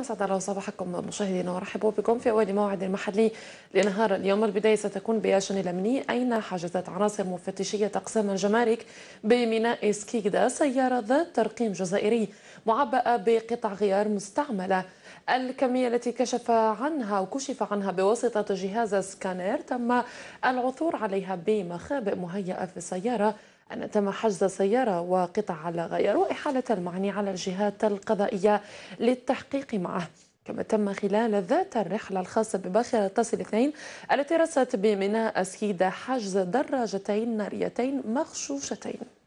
أسعد الله صباحكم مشاهدينا ورحبوا بكم في أول موعد محلي لنهار اليوم البداية ستكون بياشن الامني أين حجزت عناصر مفتشية أقسام الجمارك بميناء سكيكدا سيارة ذات ترقيم جزائري معبأة بقطع غيار مستعملة الكمية التي كشف عنها وكشف عنها بواسطة جهاز سكانير تم العثور عليها بمخابئ مهيئة في السيارة أن تم حجز سيارة وقطع على غير وإحالة المعني على الجهات القضائية للتحقيق معه كما تم خلال ذات الرحلة الخاصة بباخرة تصل اثنين التي رست بميناء أسيدة حجز دراجتين ناريتين مغشوشتين